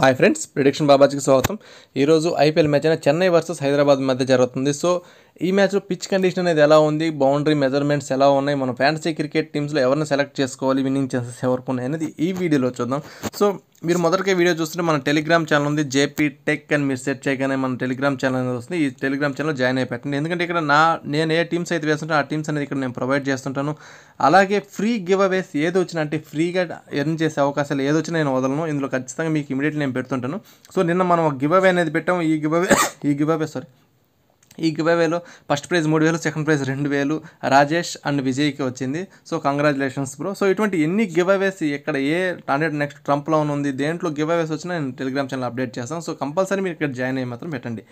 hi friends prediction బాబాజీకి స్వాగతం ఈరోజు IPL match అయిన చెన్నై వర్సెస్ హైదరాబాద్ మధ్య జరుగుతుంది సో ఈ మ్యాచ్లో పిచ్ కండిషన్ అనేది ఎలా ఉంది బౌండరీ మెజర్మెంట్స్ ఎలా ఉన్నాయి మనం ఫ్యాంటసీ క్రికెట్ టీమ్స్లో ఎవరిని సెలెక్ట్ చేసుకోవాలి విన్నింగ్ ఛాన్సెస్ ఎవరికి ఉన్నాయి అనేది ఈ వీడియోలో చూద్దాం సో మీరు మొదటికే వీడియో చూస్తుంటే మన టెలిగ్రామ్ ఛానల్ ఉంది జేపీ టెక్ అని మీరు సెర్చ్ చేయగానే మన టెలిగ్రామ్ ఛానల్ అనేది వస్తుంది ఈ టెలిగ్రామ్ ఛానల్ జాయిన్ అయి పెట్టండి ఎందుకంటే ఇక్కడ నా నేను ఏ టీమ్స్ అయితే వేస్తుంటే ఆ టీమ్స్ అనేది ఇక్కడ నేను ప్రొవైడ్ చేస్తుంటాను అలాగే ఫ్రీ గివ్ అవేస్ ఏది వచ్చినా అంటే ఫ్రీగా ఎర్న్ చేసే అవకాశాలు ఏది వచ్చినా నేను వదలను ఇందులో ఖచ్చితంగా మీకు ఇమీడియట్లీ నేను పెడుతుంటాను సో నిన్న మనం గివ్ అవే అనేది పెట్టాము ఈ గివ్ అవే ఈ గివ్ అవే సారీ ఈ గివేవేలో ఫస్ట్ ప్రైజ్ మూడు వేలు సెకండ్ ప్రైజ్ రెండు వేలు రాజేష్ అండ్ విజయ్కి వచ్చింది సో కంగ్రాచులేషన్స్ బ్రో సో ఇటువంటి ఎన్ని గివేవేస్ ఎక్కడ ఏ అంటే నెక్స్ట్ ట్రంప్లో ఉంది దేంట్లో గివేవేస్ వచ్చినా నేను టెలిగ్రామ్ ఛానల్ అప్డేట్ చేస్తాను సో కంపల్సరీ మీరు ఇక్కడ జాయిన్ అయ్యి మాత్రం పెట్టండి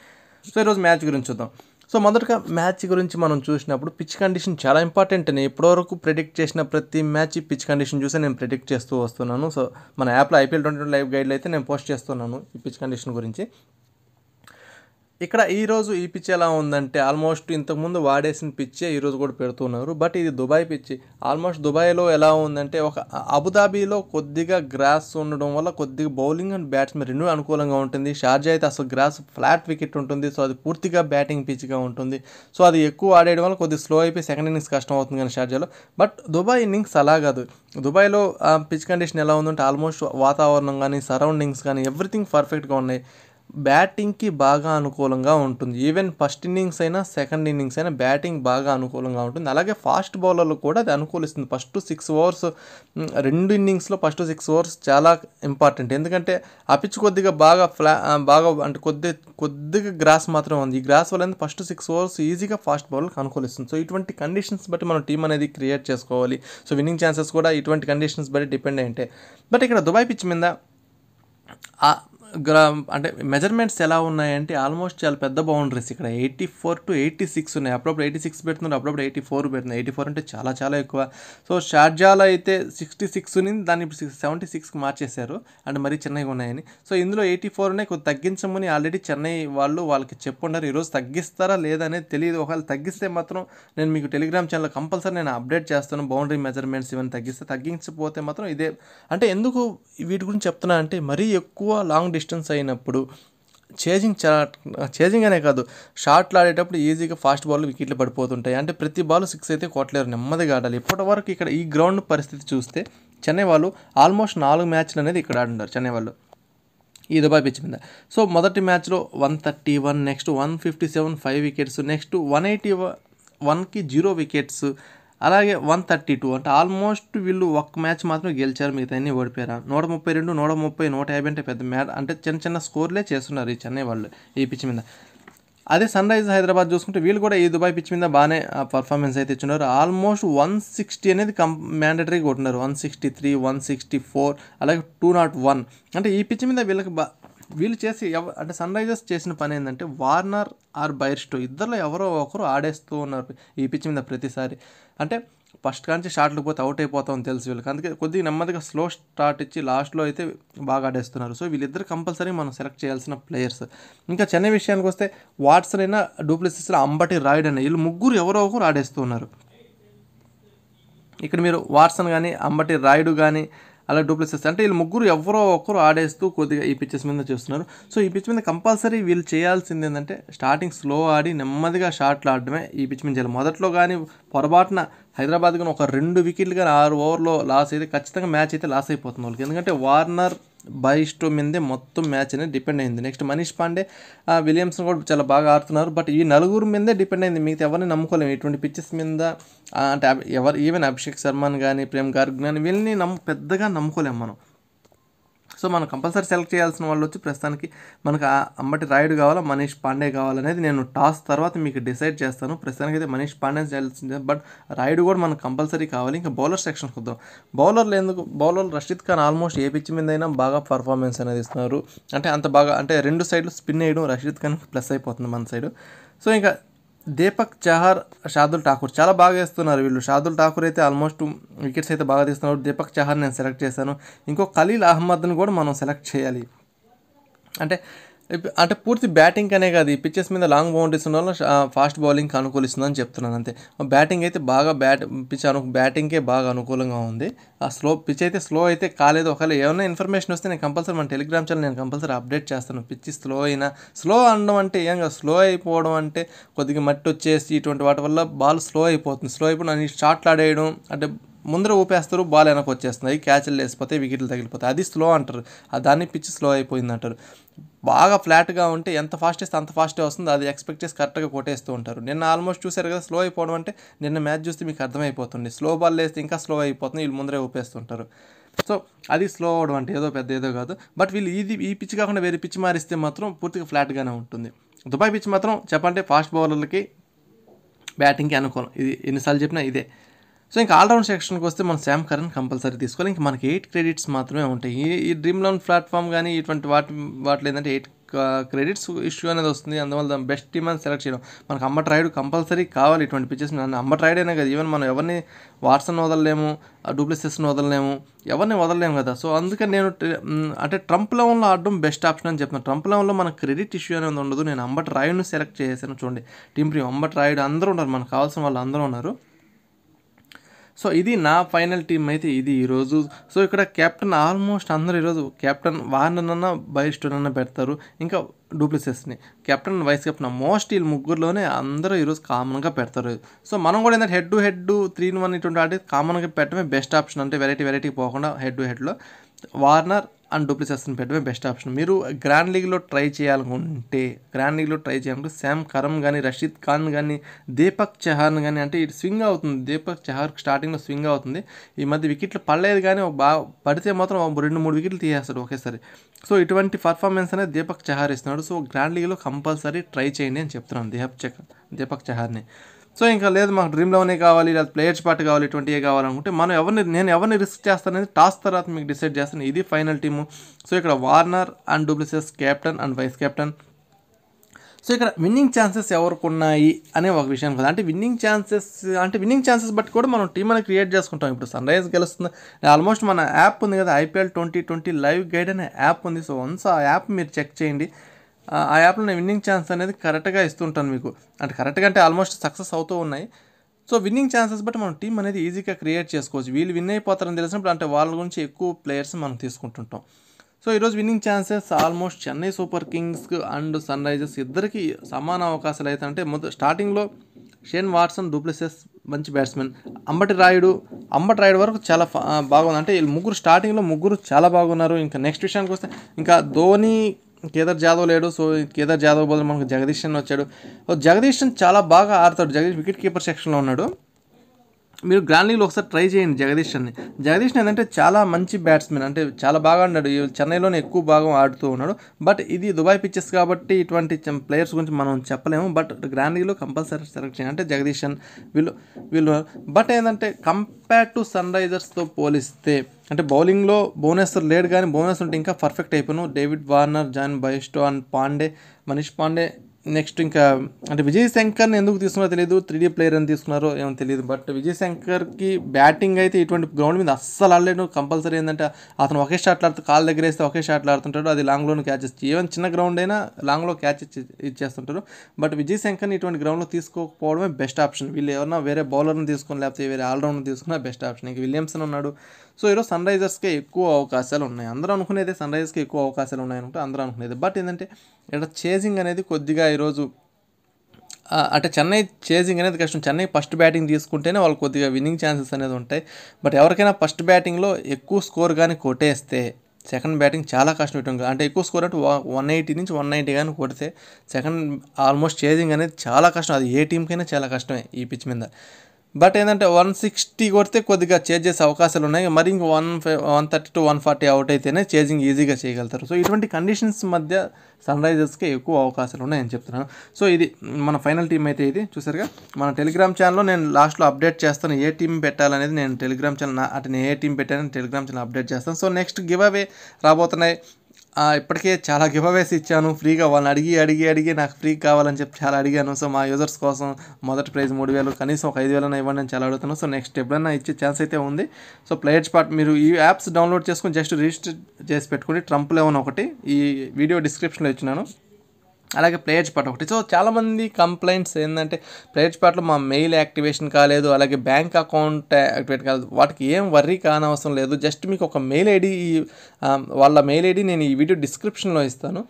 సో ఈరోజు మ్యాచ్ గురించి చూద్దాం సో మొదటగా మ్యాచ్ గురించి మనం చూసినప్పుడు పిచ్ కండిషన్ చాలా ఇంపార్టెంట్ నేను ఇప్పటివరకు ప్రిడిక్ట్ చేసిన ప్రతి మ్యాచ్ పిచ్ కండిషన్ చూసే నేను ప్రిడిక్ట్ చేస్తూ వస్తున్నాను సో మన యాప్లో ఐపీఎల్ ట్వంటీ ట్వంటీ లైవ్ గైడ్లో అయితే నేను పోస్ట్ చేస్తున్నాను ఈ పిచ్ కండిషన్ గురించి ఇక్కడ ఈరోజు ఈ పిచ్ ఎలా ఉందంటే ఆల్మోస్ట్ ఇంతకుముందు వాడేసిన పిచ్చే ఈరోజు కూడా పెడుతున్నారు బట్ ఇది దుబాయ్ పిచ్చి ఆల్మోస్ట్ దుబాయ్లో ఎలా ఉందంటే ఒక అబుదాబీలో కొద్దిగా గ్రాస్ ఉండడం వల్ల కొద్దిగా బౌలింగ్ అండ్ బ్యాట్స్మెన్ రెండు అనుకూలంగా ఉంటుంది షార్జా అయితే అసలు గ్రాస్ ఫ్లాట్ వికెట్ ఉంటుంది సో అది పూర్తిగా బ్యాటింగ్ పిచ్గా ఉంటుంది సో అది ఎక్కువ ఆడేయడం వల్ల కొద్దిగా స్లో అయిపోయి సెకండ్ ఇన్నింగ్స్ కష్టం అవుతుంది కానీ షార్జాలో బట్ దుబాయ్ ఇన్నింగ్స్ అలా కాదు దుబాయ్లో పిచ్ కండిషన్ ఎలా ఉందంటే ఆల్మోస్ట్ వాతావరణం కానీ సరౌండింగ్స్ కానీ ఎవ్రీథింగ్ పర్ఫెక్ట్గా ఉన్నాయి బ్యాటింగ్కి బాగా అనుకూలంగా ఉంటుంది ఈవెన్ ఫస్ట్ ఇన్నింగ్స్ అయినా సెకండ్ ఇన్నింగ్స్ అయినా బ్యాటింగ్ బాగా అనుకూలంగా ఉంటుంది అలాగే ఫాస్ట్ బౌలర్లు కూడా అది అనుకూలిస్తుంది ఫస్ట్ సిక్స్ ఓవర్స్ రెండు ఇన్నింగ్స్లో ఫస్ట్ సిక్స్ ఓవర్స్ చాలా ఇంపార్టెంట్ ఎందుకంటే ఆ పిచ్ కొద్దిగా బాగా ఫ్లా బాగా అంటే కొద్ది కొద్దిగా గ్రాస్ మాత్రం ఉంది ఈ గ్రాస్ వల్ల ఫస్ట్ సిక్స్ ఓవర్స్ ఈజీగా ఫాస్ట్ బౌలర్కి అనుకూలిస్తుంది సో ఇటువంటి కండిషన్స్ బట్టి మనం టీం అనేది క్రియేట్ చేసుకోవాలి సో విన్నింగ్ ఛాన్సెస్ కూడా ఇటువంటి కండిషన్స్ బట్టి డిపెండ్ అయి ఉంటాయి బట్ ఇక్కడ దుబాయ్ పిచ్ మీద గ్రా అంటే మెజర్మెంట్స్ ఎలా ఉన్నాయంటే ఆల్మోస్ట్ చాలా పెద్ద బౌండరీస్ ఇక్కడ eighty four to eighty six ఉన్నాయి అప్పుడప్పుడు ఎయిటీ సిక్స్ పెడుతున్నారు అప్పుడప్పుడు ఎయిటీ ఫోర్ పెడుతున్నారు ఎయిటీ ఫోర్ అంటే చాలా చాలా ఎక్కువ సో షార్జాలో అయితే సిక్స్టీ సిక్స్ ఉంది దాన్ని ఇప్పుడు సిక్స్ సెవెంటీ సిక్స్కి మార్చేశారు అండ్ మరీ చెన్నైకి ఉన్నాయని సో ఇందులో ఎయిటీ ఫోర్నే కొద్ది తగ్గించమని ఆల్రెడీ చెన్నై వాళ్ళు వాళ్ళకి చెప్పుండారు ఈరోజు తగ్గిస్తారా లేదనేది తెలియదు ఒకవేళ తగ్గిస్తే మాత్రం నేను మీకు టెలిగ్రామ్ ఛానల్ కంపల్సరీ నేను అప్డేట్ చేస్తాను బౌండరీ మెజర్మెంట్స్ ఇవన్నీ తగ్గిస్తే తగ్గించకపోతే మాత్రం ఇదే అంటే ఎందుకు వీటి గురించి చెప్తున్నా అంటే మరీ ఎక్కువ లాంగ్ డిస్టెన్స్ డిస్టెన్స్ అయినప్పుడు చేజింగ్ చేజింగ్ అనే కాదు షార్ట్లు ఆడేటప్పుడు ఈజీగా ఫాస్ట్ బాల్ వికెట్లు పడిపోతుంటాయి అంటే ప్రతి బాల్ సిక్స్ అయితే కొట్టలేరు నెమ్మదిగా ఆడాలి ఇప్పటి వరకు ఇక్కడ ఈ గ్రౌండ్ పరిస్థితి చూస్తే చెన్నై వాళ్ళు ఆల్మోస్ట్ నాలుగు మ్యాచ్లు అనేది ఇక్కడ ఆడున్నారు చెన్నై వాళ్ళు ఈ దుబాయ్ పిచ్చి మీద సో మొదటి మ్యాచ్లో one thirty one next one fifty seven five wickets next one eighty వన్కి జీరో వికెట్స్ అలాగే వన్ థర్టీ టూ అంటే ఆల్మోస్ట్ వీళ్ళు ఒక్క మ్యాచ్ మాత్రం గెలిచారు మిగతా అన్ని ఓడిపోయారు నూట ముప్పై రెండు నూట ముప్పై నూట యాభై అంటే పెద్ద మ్యాట్ అంటే చిన్న చిన్న స్కోర్లే చేస్తున్నారు ఈ చెన్నై వాళ్ళు ఈ పిచ్ మీద అదే సన్ రైజ్ హైదరాబాద్ చూసుకుంటే వీళ్ళు కూడా ఈ దుబాయ్ పిచ్ మీద బాగానే పర్ఫార్మెన్స్ అయితే ఇచ్చినారు ఆల్మోస్ట్ వన్ సిక్స్టీ అనేది కం మ్యాండటరీగా కొట్టినారు one sixty three one sixty four అలాగే టూ నాట్ వన్ అంటే ఈ పిచ్ మీద వీళ్ళకి బా వీళ్ళు చేసి ఎవ అంటే సన్ రైజర్స్ చేసిన పని ఏంటంటే వార్నర్ ఆర్ బైర్స్టో ఇద్దరులో ఎవరో ఒకరు ఆడేస్తూ ఉన్నారు ఈ పిచ్ మీద ప్రతిసారి అంటే ఫస్ట్ కాంచి షార్ట్లు పోతే అవుట్ అయిపోతాం తెలుసు వీళ్ళకి అందుకే కొద్దిగా నెమ్మదిగా స్లో స్టార్ట్ ఇచ్చి లాస్ట్లో అయితే బాగా ఆడేస్తున్నారు సో వీళ్ళిద్దరు కంపల్సరీ మనం సెలెక్ట్ చేయాల్సిన ప్లేయర్స్ ఇంకా చెన్నై విషయానికి వస్తే వాట్సన్ అయినా డూప్లెసిస్లో అంబటి రాయుడు అయినా వీళ్ళు ముగ్గురు ఎవరో ఒకరు ఆడేస్తున్నారు ఇక్కడ మీరు వాట్సన్ కానీ అంబటి రాయుడు కానీ అలా డూప్లెసెస్ అంటే వీళ్ళు ముగ్గురు ఎవరో ఒకరు ఆడేస్తూ కొద్దిగా ఈ పిచ్చెస్ మీద చేస్తున్నారు సో ఈ పిచ్ మీద కంపల్సరీ వీళ్ళు చేయాల్సింది ఏంటంటే స్టార్టింగ్ స్లో ఆడి నెమ్మదిగా షాట్లు ఆడడమే ఈ పిచ్ మీద చేయాలి మొదట్లో కానీ పొరపాటున హైదరాబాద్ కానీ ఒక రెండు వికెట్లు కానీ ఆరు ఓవర్లో లాస్ అయితే ఖచ్చితంగా మ్యాచ్ అయితే లాస్ అయిపోతుంది వాళ్ళకి ఎందుకంటే వార్నర్ బైస్టు మీదే మొత్తం మ్యాచ్ అనేది డిపెండ్ అయింది నెక్స్ట్ మనీష్ పాండే విలియమ్స్ కూడా చాలా బాగా ఆడుతున్నారు బట్ ఈ నలుగురు మీదే డిపెండ్ అయింది మిగతా ఎవరిని నమ్ముకోలేము ఇటువంటి పిచ్చెస్ మీద అంటే ఎవరు ఈవెన్ అభిషేక్ శర్మన్ కానీ ప్రేమ్ గార్గ్ కానీ వీళ్ళని నమ్ పెద్దగా నమ్ముకోలేము మనం సో మనం కంపల్సరీ సెలెక్ట్ చేయాల్సిన వాళ్ళు వచ్చి ప్రస్తుతానికి మనకు అంబటి రాయుడు కావాలా మనీష్ పాండే కావాలనేది నేను టాస్ తర్వాత మీకు డిసైడ్ చేస్తాను ప్రస్తుతానికి అయితే మనీష్ పాండే చేయాల్సిందే బట్ రాయుడు కూడా మనకు కంపల్సరీ కావాలి ఇంకా బౌలర్ సెక్షన్ వద్దాం బౌలర్లు ఎందుకు బౌలర్ రషీద్ ఖాన్ ఆల్మోస్ట్ ఏ పిచ్చి అయినా బాగా పర్ఫార్మెన్స్ అనేది ఇస్తున్నారు అంటే అంత బాగా అంటే రెండు సైడ్లు స్పిన్ వేయడం రషీద్ ఖాన్ ప్లస్ అయిపోతుంది మన సైడ్ సో ఇంకా దీపక్ చహర్ షాదుల్ ఠాకూర్ చాలా బాగా వేస్తున్నారు వీళ్ళు షాదుల్ ఠాకూర్ అయితే ఆల్మోస్ట్ వికెట్స్ అయితే బాగా తీస్తున్నారు దీపక్ చహర్ నేను సెలెక్ట్ చేశాను ఇంకో ఖలీల్ అహ్మద్ని కూడా మనం సెలెక్ట్ చేయాలి అంటే అంటే పూర్తి బ్యాటింగ్ అనే కాదు ఈ పిచ్చెస్ మీద లాంగ్ బౌండరీస్ ఉన్న ఫాస్ట్ బౌలింగ్కి అనుకూలిస్తుందని చెప్తున్నాను అంతే బ్యాటింగ్ అయితే బాగా బ్యాట్ పిచ్ అను బ్యాటింగ్కే బాగా అనుకూలంగా ఉంది ఆ స్లో పిచ్ అయితే స్లో అయితే కాలేదు ఒకవేళ ఏమైనా ఇన్ఫర్మేషన్ వస్తే నేను కంపల్సరీ మన టెలిగ్రామ్ ఛానల్ నేను కంపల్సరీ అప్డేట్ చేస్తాను పిచ్ స్లో అయినా స్లో అనడం అంటే ఏం కాదు స్లో అయిపోవడం అంటే కొద్దిగా మట్టి వచ్చేసి ఇటువంటి వాటి వల్ల బాల్ స్లో అయిపోతుంది స్లో అయిపోయి నన్ను షాట్లు ఆడేయడం అంటే ముందర ఊపేస్తారు బాల్ వెనక్కి వచ్చేస్తున్నాయి క్యాచ్లు లేసిపోతే వికెట్లు తగిలిపోతాయి అది స్లో అంటారు దాన్ని పిచ్ స్లో అయిపోయింది అంటారు బాగా ఫ్లాట్గా ఉంటే ఎంత ఫాస్ట్ వేస్తే అంత ఫాస్టే వస్తుంది అది ఎక్స్పెక్ట్ చేసి కరెక్ట్గా కొట్టేస్తూ ఉంటారు నిన్న ఆల్మోస్ట్ చూశారు కదా స్లో అయిపోవడం అంటే నిన్న మ్యాచ్ చూస్తే మీకు అర్థమైపోతుంది స్లో బాల్ వేస్తే ఇంకా స్లో అయిపోతుంది వీళ్ళు ముందరే ఊపేస్తుంటారు సో అది స్లో అవడం అంటే ఏదో పెద్ద ఏదో కాదు బట్ వీళ్ళు ఇది ఈ పిచ్ కాకుండా వేరే పిచ్ మారిస్తే మాత్రం పూర్తిగా ఫ్లాట్గానే ఉంటుంది దుబాయ్ పిచ్ మాత్రం చెప్పంటే ఫాస్ట్ బౌలర్లకి బ్యాటింగ్కి అనుకూలం ఇది ఎన్నిసార్లు చెప్పినా ఇదే సో ఇంకా ఆల్రౌండ్ సెక్షన్కి వస్తే మనం శామ్ కరెంట్ కంపల్సరీ తీసుకోవాలి ఇంకా మనకి ఎయిట్ క్రెడిట్స్ మాత్రమే ఉంటాయి ఈ డ్రీమ్ లోన్ ప్లాట్ఫామ్ కానీ ఇటువంటి వాటి వాటిలో ఏంటంటే ఎయిట్ క్రెడిట్స్ ఇష్యూ అనేది వస్తుంది అందువల్ల బెస్ట్ టీమ్ అని సెలెక్ట్ చేయడం మనకు అంబట్ రైడ్ కంపల్సరీ కావాలి ఇటువంటి పిచ్చెస్ అంబట్ రైడ్ అయినా కదా ఈవెన్ మనం ఎవరిని వాట్సన్ వదలలేము డూప్లిసెస్ని వదలలేము ఎవరిని వదలలేము కదా సో అందుకని నేను అంటే ట్రంప్ లెవెన్లో ఆడడం బెస్ట్ ఆప్షన్ అని చెప్తున్నాను ట్రంప్ లెవెన్లో మన క్రెడిట్ ఇష్యూ అనేది ఉండదు నేను అంబట్ రాయుడ్ని సెలెక్ట్ చేశాను చూడండి టీం ప్రియం అంబట్ రాయుడు అందరూ ఉన్నారు మనకు కావాల్సిన వాళ్ళు అందరూ ఉన్నారు సో ఇది నా ఫైనల్ టీం అయితే ఇది ఈరోజు సో ఇక్కడ కెప్టెన్ ఆల్మోస్ట్ అందరూ ఈరోజు కెప్టెన్ వార్నన్న బైస్టోనన్న పెడతారు ఇంకా డూప్లిసెస్ని కెప్టెన్ వైస్ కెప్టెన్ మోస్ట్ వీళ్ళు ముగ్గురులోనే అందరూ ఈరోజు కామన్గా పెడతారు సో మనం కూడా ఏంటంటే head to head three one ఇటువంటి ఆడి కామన్గా పెట్టడమే బెస్ట్ ఆప్షన్ అంటే వెరైటీ వెరైటీ పోకుండా హెడ్ టు హెడ్లో వార్నర్ అండ్ డూప్లిసెస్ని పెట్టడమే బెస్ట్ ఆప్షన్ మీరు గ్రాండ్ లీగ్లో ట్రై చేయాలనుకుంటే గ్రాండ్ లీగ్లో ట్రై చేయాలంటే శామ్ కరమ్ కానీ రషీద్ ఖాన్ కానీ దీపక్ చహాన్ కానీ అంటే ఇటు స్వింగ్ అవుతుంది దీపక్ చహార్ స్టార్టింగ్లో స్వింగ్ అవుతుంది ఈ మధ్య వికెట్లు పడలేదు కానీ బాగా పడితే మాత్రం రెండు మూడు వికెట్లు తీసేస్తాడు ఒకేసారి సో ఇటువంటి పర్ఫార్మెన్స్ అనేది దీపక్ చహార్ ఇస్తున్నాడు సో గ్రాండ్ లీగ్లో కంపల్సరీ ట్రై చేయండి అని చెప్తున్నాను దీపక్ చహార్ దీపక్ చహార్ని సో ఇంకా లేదు మాకు డ్రీమ్ లెవెనే కావాలి లేదా ప్లేయర్స్ పార్ట్ కావాలి ట్వంటీ ఏ కావాలనుకుంటే మనం ఎవరిని నేను ఎవరిని రిస్క్ చేస్తానని టాస్ తర్వాత మీకు డిసైడ్ చేస్తాను ఇది ఫైనల్ టీము సో ఇక్కడ Warner and du Plessis captain and vice captain so ఇక్కడ విన్నింగ్ ఛాన్సెస్ ఎవరికి ఉన్నాయి అనే ఒక విషయం కదా అంటే విన్నింగ్ ఛాన్సెస్ అంటే విన్నింగ్ ఛాన్సెస్ బట్టి కూడా మనం టీం అనేది క్రియేట్ చేసుకుంటాం ఇప్పుడు సన్ రైజ్ గెలుస్తుంది ఆల్మోస్ట్ మన యాప్ ఉంది కదా IPL twenty twenty live guide అనే యాప్ ఉంది సో వన్స్ ఆ యాప్ మీరు చెక్ చేయండి ఆ యాప్లో నేను విన్నింగ్ ఛాన్స్ అనేది కరెక్ట్గా ఇస్తుంటాను మీకు అంటే కరెక్ట్గా అంటే ఆల్మోస్ట్ సక్సెస్ అవుతూ ఉన్నాయి సో విన్నింగ్ ఛాన్సెస్ బట్టి మనం టీం అనేది ఈజీగా క్రియేట్ చేసుకోవచ్చు వీళ్ళు విన్ అయిపోతారని తెలిసినప్పుడు అంటే వాళ్ళ గురించి ఎక్కువ ప్లేయర్స్ మనం తీసుకుంటుంటాం సో ఈరోజు winning chances almost Chennai Super Kings and Sunrisers ఇద్దరికి సమాన అవకాశాలు అయితే అంటే మొదటి స్టార్టింగ్లో షేన్ వాట్సన్ డూప్లెసెస్ మంచి బ్యాట్స్మెన్ అంబటి రాయుడు అంబటి రాయుడు వరకు చాలా బాగుంది అంటే వీళ్ళు ముగ్గురు స్టార్టింగ్లో ముగ్గురు చాలా బాగున్నారు ఇంకా నెక్స్ట్ విషయానికి వస్తే ఇంకా ధోని కేదార్ జాదవ్ లేడు సో కేదార్ జాదవ్ బదులు మనకు జగదీశన్ వచ్చాడు సో జగదీశన్ చాలా బాగా ఆడతాడు జగదీష్ వికెట్ కీపర్ సెక్షన్లో ఉన్నాడు మీరు గ్రాండ్ లీగ్లో ఒకసారి ట్రై చేయండి జగదీష్ని జగదీష్ని ఏంటంటే చాలా మంచి బ్యాట్స్మెన్ అంటే చాలా బాగా ఆడినాడు చెన్నైలోనే ఎక్కువ భాగం ఆడుతూ ఉన్నాడు బట్ ఇది దుబాయ్ పిచ్చెస్ కాబట్టి ఇటువంటి ప్లేయర్స్ గురించి మనం చెప్పలేము బట్ గ్రాండ్ లీగ్లో కంపల్సరీ సెలెక్ట్ చేయండి అంటే జగదీశన్ వీళ్ళు వీళ్ళు బట్ ఏంటంటే కంపేర్ టు సన్ రైజర్స్తో పోలిస్తే అంటే బౌలింగ్లో భువనేశ్వర్ లేడు కానీ భువనేశ్వర్ ఉంటే ఇంకా పర్ఫెక్ట్ అయిపోయాను David Warner John Bairstow and Pandey Manish Pandey next ఇంకా అంటే విజయ్ శంకర్ని ఎందుకు తీసుకున్నారో తెలియదు త్రీడీ ప్లేయర్ అని తీసుకున్నారో ఏమో తెలియదు బట్ విజయ్ శంకర్కి బ్యాటింగ్ అయితే ఇటువంటి గ్రౌండ్ మీద అస్సలు ఆడలేడు కంపల్సరీ ఏంటంటే అతను ఒకే షాట్ ఆడుతూ కాల్ దగ్గర వేస్తే ఒకే షాట్లు ఆడుతుంటాడు అది లాంగ్లో క్యాచ్ ఇచ్చి ఏమైనా చిన్న గ్రౌండ్ అయినా లాంగ్లో క్యాచ్ ఇచ్చి ఇచ్చేస్తుంటారు బట్ విజయ్ శంకర్ని ఇటువంటి గ్రౌండ్లో తీసుకోకపోవడమే బెస్ట్ ఆప్షన్ వీళ్ళు ఎవరన్నా వేరే బౌలర్ని తీసుకుని లేకపోతే వేరే ఆల్రౌండ్ని తీసుకున్నా బెస్ట్ ఆప్షన్ ఇంక విలియమ్సన్ ఉన్నాడు సో ఈరోజు సన్ రైజర్స్కే ఎక్కువ అవకాశాలు ఉన్నాయి అందరూ అనుకునేది సన్ రైజర్స్కి ఎక్కువ అవకాశాలు ఉన్నాయనుకుంటే అందరూ అనుకునేది బట్ ఏంటంటే ఇక్కడ చేజింగ్ అనేది కొద్దిగా ఈరోజు అంటే చెన్నై చేజింగ్ అనేది కష్టం చెన్నై ఫస్ట్ బ్యాటింగ్ తీసుకుంటేనే వాళ్ళు కొద్దిగా విన్నింగ్ ఛాన్సెస్ అనేది ఉంటాయి బట్ ఎవరికైనా ఫస్ట్ బ్యాటింగ్లో ఎక్కువ స్కోర్ కానీ కొట్టేస్తే సెకండ్ బ్యాటింగ్ చాలా కష్టం ఉంటుంది అంటే ఎక్కువ స్కోర్ అంటే వన్ ఎయిటీ నుంచి వన్ నైంటీ కానీ కొడితే సెకండ్ ఆల్మోస్ట్ చేజింగ్ అనేది చాలా కష్టం అది ఏ టీంకైనా చాలా కష్టమే ఈ పిచ్ మీద బట్ ఏంటంటే వన్ సిక్స్టీ కొడితే కొద్దిగా చేంజ్ చేసే అవకాశాలు ఉన్నాయి మరి ఇంక one one thirty to one forty out అయితేనే చేజింగ్ ఈజీగా చేయగలుగుతారు సో ఇటువంటి కండిషన్స్ మధ్య సన్ రైజర్స్కి ఎక్కువ అవకాశాలు ఉన్నాయని చెప్తున్నాను సో ఇది మన ఫైనల్ టీం అయితే ఇది చూసారుగా మన టెలిగ్రామ్ ఛానల్లో నేను లాస్ట్లో అప్డేట్ చేస్తాను ఏ టీం పెట్టాలనేది నేను టెలిగ్రామ్ ఛానల్ అటు నేను ఏ టీం పెట్టానని టెలిగ్రామ్ ఛానల్ అప్డేట్ చేస్తాను సో నెక్స్ట్ గివ్ అవే రాబోతున్నాయి ఇప్పటికే చాలా గివ్అవేస్ ఇచ్చాను ఫ్రీగా వాళ్ళని అడిగి అడిగి అడిగి నాకు ఫ్రీ కావాలని చెప్పి చాలా అడిగాను సో మా యూజర్స్ కోసం మొదటి ప్రైజ్ మూడు వేలు కనీసం ఒక ఐదు వేలైనా ఇవ్వండి అని చాలా అడుగుతున్నాను సో నెక్స్ట్ ఎప్పుడైనా ఇచ్చే ఛాన్స్ అయితే ఉంది సో ప్లేయర్స్ పార్ట్ మీరు ఈ యాప్స్ డౌన్లోడ్ చేసుకుని జస్ట్ రిజిస్టర్ చేసి పెట్టుకుని ట్రంప్ లెవెన్ ఒకటి ఈ వీడియో డిస్క్రిప్షన్లో ఇచ్చినాను అలాగే ప్లేయర్స్ పార్ట్ ఒకటి సో చాలామంది కంప్లైంట్స్ ఏంటంటే ప్లేయర్స్ పార్ట్లో మా మెయిల్ యాక్టివేషన్ కాలేదు అలాగే బ్యాంక్ అకౌంట్ యాక్టివేట్ కాలేదు వాటికి ఏం వర్రీ కానవసరం లేదు జస్ట్ మీకు ఒక మెయిల్ ఐడి వాళ్ళ మెయిల్ ఐడి నేను ఈ వీడియో డిస్క్రిప్షన్లో ఇస్తాను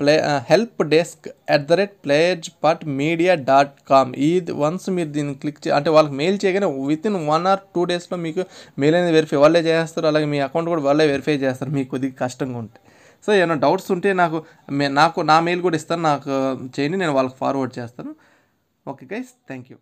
play help desk at the rate players part media dot com ఈ వన్స్ మీరు దీన్ని క్లిక్ చే అంటే వాళ్ళకి మెయిల్ చేయగానే within one or two డేస్లో మీకు మెయిల్ అనేది వెరిఫై వాళ్ళే చేస్తారు అలాగే మీ అకౌంట్ కూడా వాళ్ళే వెరిఫై చేస్తారు మీకు కొద్దిగా కష్టంగా ఉంటుంది సో ఏమైనా డౌట్స్ ఉంటే నాకు నాకు నా మెయిల్ కూడా ఇస్తాను నాకు చేయండి నేను వాళ్ళకి ఫార్వర్డ్ చేస్తాను ఓకే గైస్ థ్యాంక్ యూ